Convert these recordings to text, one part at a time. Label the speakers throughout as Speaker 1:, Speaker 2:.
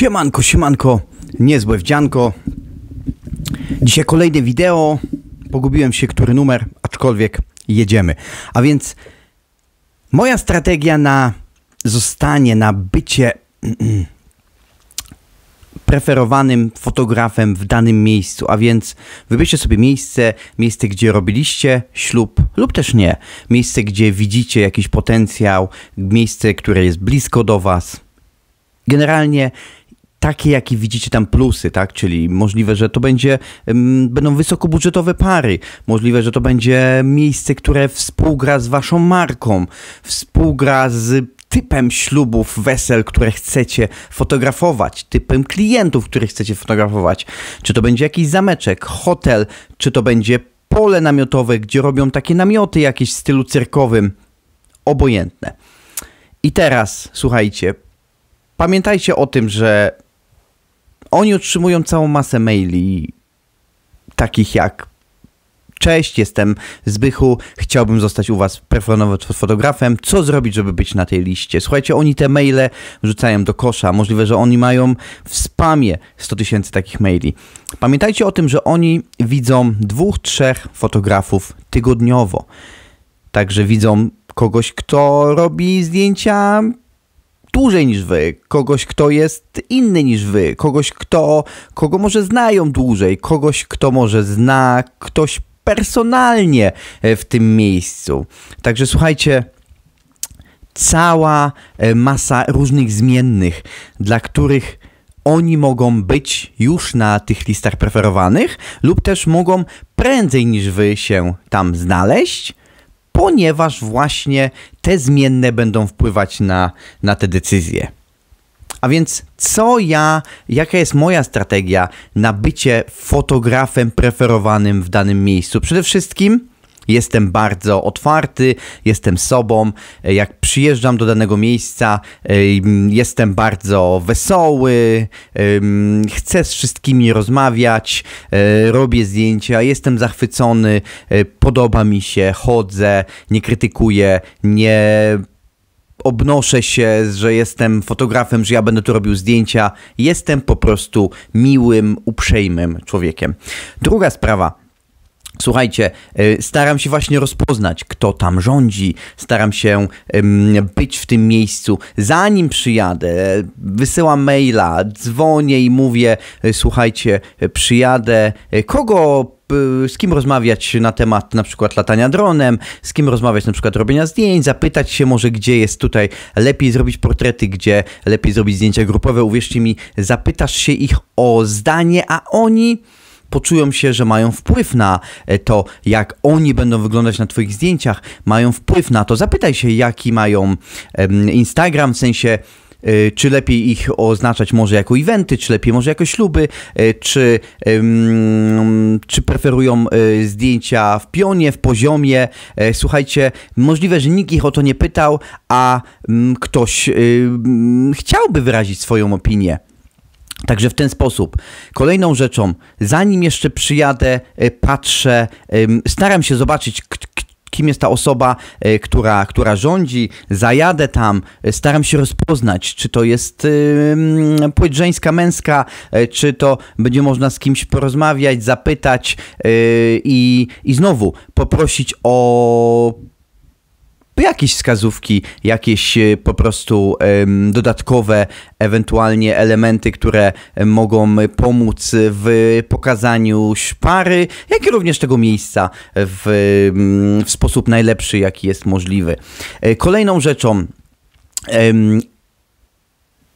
Speaker 1: Siemanko, siemanko, niezłe wdzianko. Dzisiaj kolejne wideo. Pogubiłem się, który numer, aczkolwiek jedziemy. A więc moja strategia na zostanie, na bycie preferowanym fotografem w danym miejscu. A więc wybierzcie sobie miejsce, miejsce, gdzie robiliście ślub lub też nie. Miejsce, gdzie widzicie jakiś potencjał, miejsce, które jest blisko do Was. Generalnie takie, jakie widzicie tam plusy, tak? Czyli możliwe, że to będzie, będą wysokobudżetowe pary, możliwe, że to będzie miejsce, które współgra z waszą marką, współgra z typem ślubów, wesel, które chcecie fotografować, typem klientów, których chcecie fotografować. Czy to będzie jakiś zameczek, hotel, czy to będzie pole namiotowe, gdzie robią takie namioty jakieś w stylu cyrkowym. Obojętne. I teraz, słuchajcie, pamiętajcie o tym, że oni otrzymują całą masę maili, takich jak Cześć, jestem Zbychu, chciałbym zostać u Was preferowo fotografem. Co zrobić, żeby być na tej liście? Słuchajcie, oni te maile wrzucają do kosza. Możliwe, że oni mają w spamie 100 tysięcy takich maili. Pamiętajcie o tym, że oni widzą dwóch, trzech fotografów tygodniowo. Także widzą kogoś, kto robi zdjęcia dłużej niż wy, kogoś, kto jest inny niż wy, kogoś, kto, kogo może znają dłużej, kogoś, kto może zna ktoś personalnie e, w tym miejscu. Także słuchajcie, cała e, masa różnych zmiennych, dla których oni mogą być już na tych listach preferowanych, lub też mogą prędzej niż wy się tam znaleźć, ponieważ właśnie te zmienne będą wpływać na, na te decyzje. A więc co ja, jaka jest moja strategia na bycie fotografem preferowanym w danym miejscu? Przede wszystkim Jestem bardzo otwarty, jestem sobą. E, jak przyjeżdżam do danego miejsca, e, jestem bardzo wesoły, e, chcę z wszystkimi rozmawiać, robię zdjęcia, jestem zachwycony, podoba mi się, chodzę, nie krytykuję, nie obnoszę się, że jestem fotografem, że ja będę tu robił zdjęcia. Jestem po prostu miłym, uprzejmym człowiekiem. Druga sprawa. Słuchajcie, y, staram się właśnie rozpoznać, kto tam rządzi, staram się być w tym miejscu. Zanim przyjadę, wysyłam maila, dzwonię i mówię: y, Słuchajcie, y, przyjadę, kogo z kim rozmawiać na temat na przykład latania dronem, z kim rozmawiać na przykład robienia zdjęć, zapytać się może gdzie jest tutaj lepiej zrobić portrety, gdzie lepiej zrobić zdjęcia grupowe. Uwierzcie mi, zapytasz się ich o zdanie, a oni poczują się, że mają wpływ na e, to, jak oni będą wyglądać na Twoich zdjęciach, mają wpływ na to. Zapytaj się, jaki mają Instagram, w sensie e, czy lepiej ich oznaczać może jako eventy, czy lepiej może jako śluby, e, czy, czy preferują zdjęcia w pionie, w poziomie. Słuchajcie, możliwe, że nikt ich o to nie pytał, a ktoś chciałby wyrazić swoją opinię. Także w ten sposób. Kolejną rzeczą, zanim jeszcze przyjadę, e, patrzę, staram się zobaczyć, kim jest ta osoba, e, która, która rządzi, zajadę tam, e, staram się rozpoznać, czy to jest yy, płeć żeńska, męska, czy to będzie można z kimś porozmawiać, zapytać i, i znowu poprosić o jakieś wskazówki, jakieś e, po prostu dodatkowe ewentualnie elementy, które e, mogą e, pomóc w pokazaniu szpary, jak i również tego miejsca w, mm, w sposób najlepszy, jaki jest możliwy. Kolejną rzeczą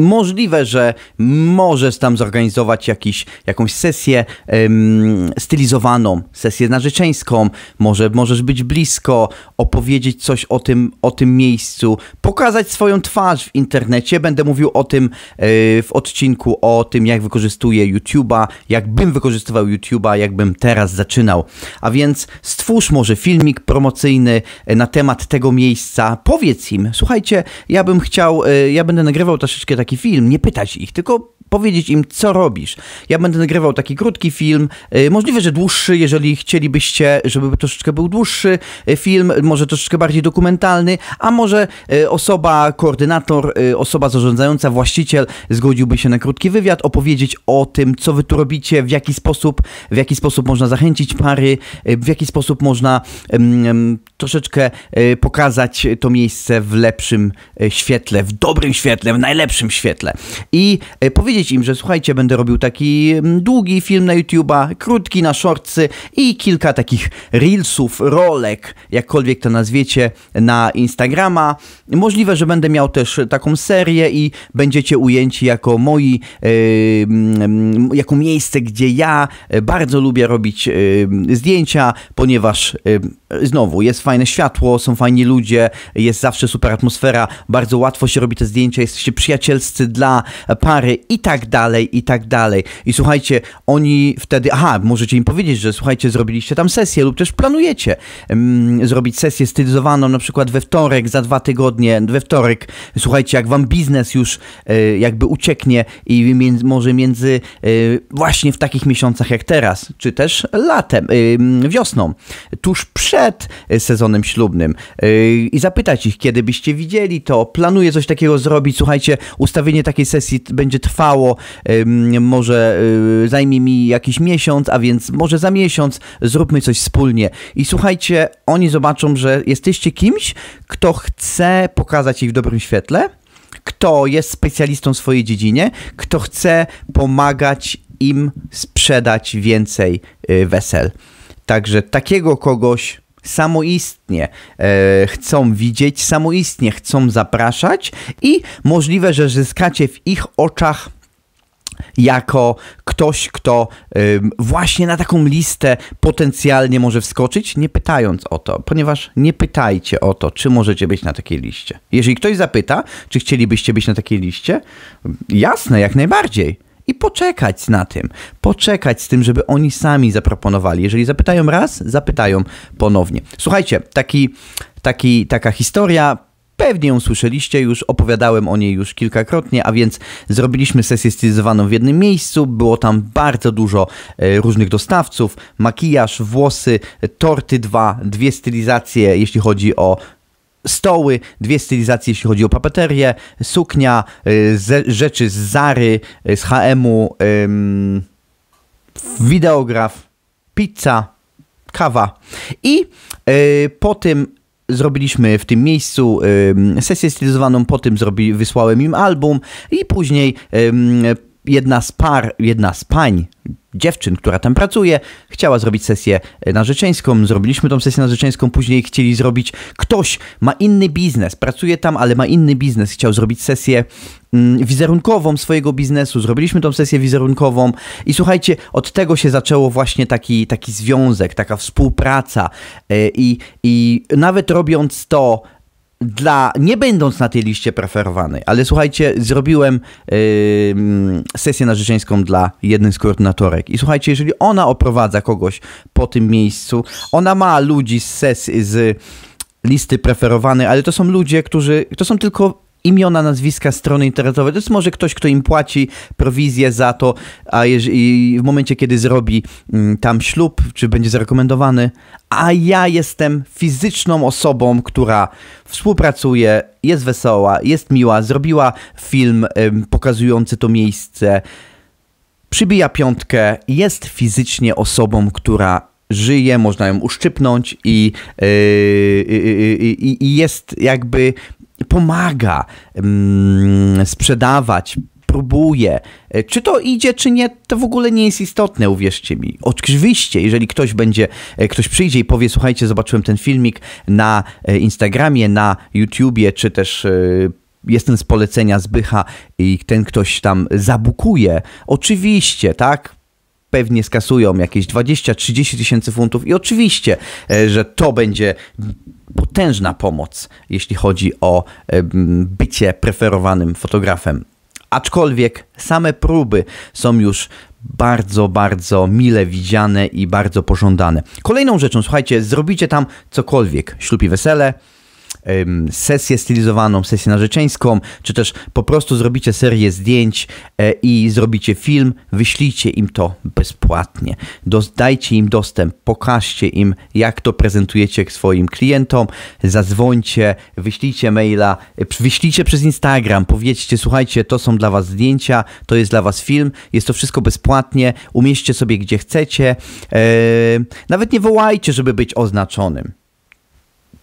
Speaker 1: Możliwe, że możesz tam zorganizować jakiś, jakąś sesję ym, stylizowaną, sesję narzeczeńską, może możesz być blisko, opowiedzieć coś o tym, o tym miejscu, pokazać swoją twarz w internecie. Będę mówił o tym yy, w odcinku, o tym jak wykorzystuję YouTube'a, jakbym wykorzystywał YouTube'a, jakbym teraz zaczynał. A więc stwórz może filmik promocyjny e, na temat tego miejsca, powiedz im, słuchajcie, ja bym chciał, yy, ja będę nagrywał troszeczkę taki taki film, nie pytać ich, tylko powiedzieć im, co robisz. Ja będę nagrywał taki krótki film, y, możliwe, że dłuższy, jeżeli chcielibyście, żeby troszeczkę był dłuższy y, film, może troszeczkę bardziej dokumentalny, a może y, osoba, koordynator, osoba zarządzająca, właściciel zgodziłby się na krótki wywiad, opowiedzieć o tym, co wy tu robicie, w jaki sposób, w jaki sposób można zachęcić pary, w jaki sposób można um, troszeczkę pokazać to miejsce w lepszym świetle, w dobrym świetle, w najlepszym świetle i powiedzieć powiedzieć im, że słuchajcie, będę robił taki mm, długi film na YouTube'a, krótki na shortsy i kilka takich reelsów, rolek, jakkolwiek to nazwiecie, na Instagrama. Możliwe, że będę miał też taką serię i będziecie ujęci jako moi, yy, jako miejsce, gdzie ja e, bardzo lubię robić yy, zdjęcia, ponieważ yy, znowu jest fajne światło, są fajni ludzie, jest zawsze super atmosfera, bardzo łatwo się robi te zdjęcia, jesteście przyjacielscy dla pary i tak tak dalej, i tak dalej. I słuchajcie, oni wtedy, aha, możecie im powiedzieć, że słuchajcie, zrobiliście tam sesję lub też planujecie mm, zrobić sesję stylizowaną na przykład we wtorek, za dwa tygodnie, we wtorek, słuchajcie, jak wam biznes już y, jakby ucieknie i między, może między y, właśnie w takich miesiącach jak teraz, czy też latem, y, wiosną, tuż przed sezonem ślubnym i zapytać ich, kiedy byście widzieli to, planuję coś takiego zrobić, słuchajcie, ustawienie takiej sesji będzie trwało może y, zajmie mi jakiś miesiąc, a więc może za miesiąc zróbmy coś wspólnie. I słuchajcie, oni zobaczą, że jesteście kimś, kto chce pokazać ich w dobrym świetle, kto jest specjalistą w swojej dziedzinie, kto chce pomagać im sprzedać więcej y, wesel. Także takiego kogoś samoistnie e, chcą widzieć, samoistnie chcą zapraszać i możliwe, że zyskacie w ich oczach jako ktoś, kto właśnie na taką listę potencjalnie może wskoczyć, nie pytając o to, ponieważ nie pytajcie o to, czy możecie być na takiej liście. Jeżeli ktoś zapyta, czy chcielibyście być na takiej liście, jasne, jak najbardziej i poczekać na tym. Poczekać z tym, żeby oni sami zaproponowali. Jeżeli zapytają raz, zapytają ponownie. Słuchajcie, taki, taki, taka historia Pewnie ją słyszeliście już, opowiadałem o niej już kilkakrotnie, a więc zrobiliśmy sesję stylizowaną w jednym miejscu. Było tam bardzo dużo e, różnych dostawców, makijaż, włosy, torty dwa, dwie stylizacje, jeśli chodzi o stoły, dwie stylizacje, jeśli chodzi o papeterię, suknia, e, rzeczy z Zary, e, z HM-u, wideograf, pizza, kawa. I po tym zrobiliśmy w tym miejscu sesję stylizowaną, po tym zrobi, wysłałem im album i później jedna z par, jedna z pań, dziewczyn, która tam pracuje, chciała zrobić sesję e, narzeczeńską, zrobiliśmy tą sesję narzeczeńską, później chcieli zrobić, ktoś ma inny biznes, pracuje tam, ale ma inny biznes, chciał zrobić sesję mm, wizerunkową swojego biznesu, zrobiliśmy tą sesję wizerunkową i słuchajcie, od tego się zaczęło właśnie taki, taki związek, taka współpraca e, i, i nawet robiąc to dla, nie będąc na tej liście preferowanej, ale słuchajcie, zrobiłem yy, sesję narzeczeńską dla jednej z koordynatorek. I słuchajcie, jeżeli ona oprowadza kogoś po tym miejscu, ona ma ludzi z sesji, z listy preferowanej, ale to są ludzie, którzy, to są tylko imiona, nazwiska, strony internetowe. To jest może ktoś, kto im płaci prowizję za to, a jeżeli, w momencie, kiedy zrobi mm, tam ślub, czy będzie zarekomendowany, a ja jestem fizyczną osobą, która współpracuje, jest wesoła, jest miła, zrobiła film pokazujący to miejsce, przybija piątkę, jest fizycznie osobą, która żyje, można ją uszczypnąć i, yy, yy, yy, jest jakby pomaga mm, sprzedawać, próbuje. E, czy to idzie, czy nie, to w ogóle nie jest istotne, uwierzcie mi. Oczywiście, jeżeli ktoś będzie, e, ktoś przyjdzie i powie, słuchajcie, zobaczyłem ten filmik na e, Instagramie, na YouTubie, czy też jestem z polecenia Zbycha i ten ktoś tam zabukuje. Oczywiście, tak? pewnie skasują jakieś 20-30 tysięcy funtów i oczywiście, e, że to będzie potężna pomoc, jeśli chodzi o e, bycie preferowanym fotografem. Aczkolwiek same próby są już bardzo, bardzo mile widziane i bardzo pożądane. Kolejną rzeczą, słuchajcie, zrobicie tam cokolwiek. Ślub i wesele, sesję stylizowaną, sesję narzeczeńską, czy też po prostu zrobicie serię zdjęć e, i zrobicie film, wyślijcie im to bezpłatnie. Dajcie im dostęp, pokażcie im, jak to prezentujecie swoim klientom, zadzwońcie, wyślijcie maila, e, wyślijcie przez Instagram, powiedzcie, słuchajcie, to są dla was zdjęcia, to jest dla was film, jest to wszystko bezpłatnie, umieśćcie sobie gdzie chcecie, e, nawet nie wołajcie, żeby być oznaczonym.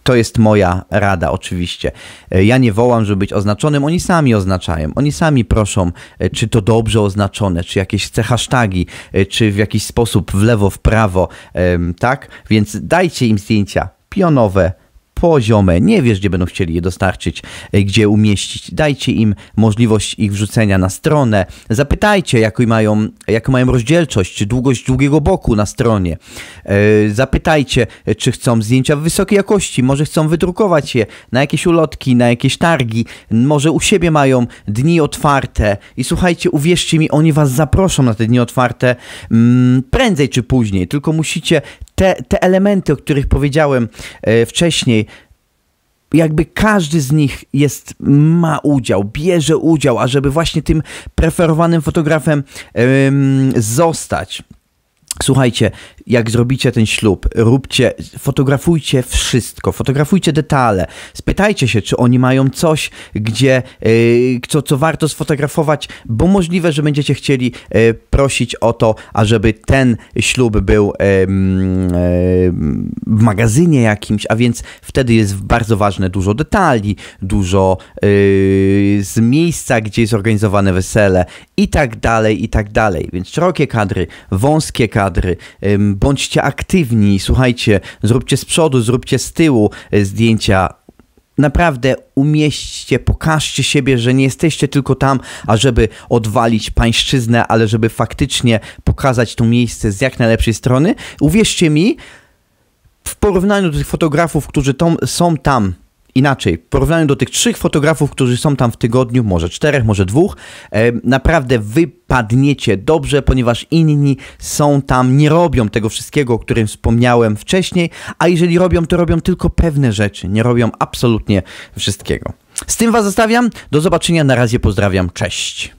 Speaker 1: To jest moja rada, oczywiście. E, ja nie wołam, żeby być oznaczonym, oni sami oznaczają. Oni sami proszą, e, czy to dobrze oznaczone, czy jakieś te hasztagi, e, czy w jakiś sposób w lewo, w prawo, tak? Więc dajcie im zdjęcia pionowe, poziome. Nie wiesz, gdzie będą chcieli je dostarczyć, e, gdzie umieścić. Dajcie im możliwość ich wrzucenia na stronę. Zapytajcie, jaką mają, jaką mają rozdzielczość, długość długiego boku na stronie. E, zapytajcie, e, czy chcą zdjęcia w wysokiej jakości, może chcą wydrukować je na jakieś ulotki, na jakieś targi, może u siebie mają dni otwarte. I słuchajcie, uwierzcie mi, oni was zaproszą na te dni otwarte mm, prędzej czy później, tylko musicie te, te elementy, o których powiedziałem e, wcześniej, jakby każdy z nich jest, ma udział, bierze udział, ażeby właśnie tym preferowanym fotografem zostać. Słuchajcie, jak zrobicie ten ślub, róbcie, fotografujcie wszystko, fotografujcie detale. Spytajcie się, czy oni mają coś, gdzie, yy, co, co warto sfotografować, bo możliwe, że będziecie chcieli yy, prosić o to, ażeby ten ślub był yy, w magazynie jakimś, a więc wtedy jest bardzo ważne dużo detali, dużo y, z miejsca, gdzie jest organizowane wesele i tak dalej, i tak dalej. Więc szerokie kadry, wąskie kadry kadry. Bądźcie aktywni, słuchajcie, zróbcie z przodu, zróbcie z tyłu e, zdjęcia. Naprawdę umieśćcie, pokażcie siebie, że nie jesteście tylko tam, ażeby odwalić pańszczyznę, ale żeby faktycznie pokazać to miejsce z jak najlepszej strony. Uwierzcie mi, w porównaniu do tych fotografów, którzy są tam inaczej, w porównaniu do tych trzech fotografów, którzy są tam w tygodniu, może czterech, może dwóch, e, naprawdę wypadniecie dobrze, ponieważ inni są tam, nie robią tego wszystkiego, o którym wspomniałem wcześniej, a jeżeli robią, to robią tylko pewne rzeczy, nie robią absolutnie wszystkiego. Z tym Was zostawiam, do zobaczenia, na razie pozdrawiam, cześć.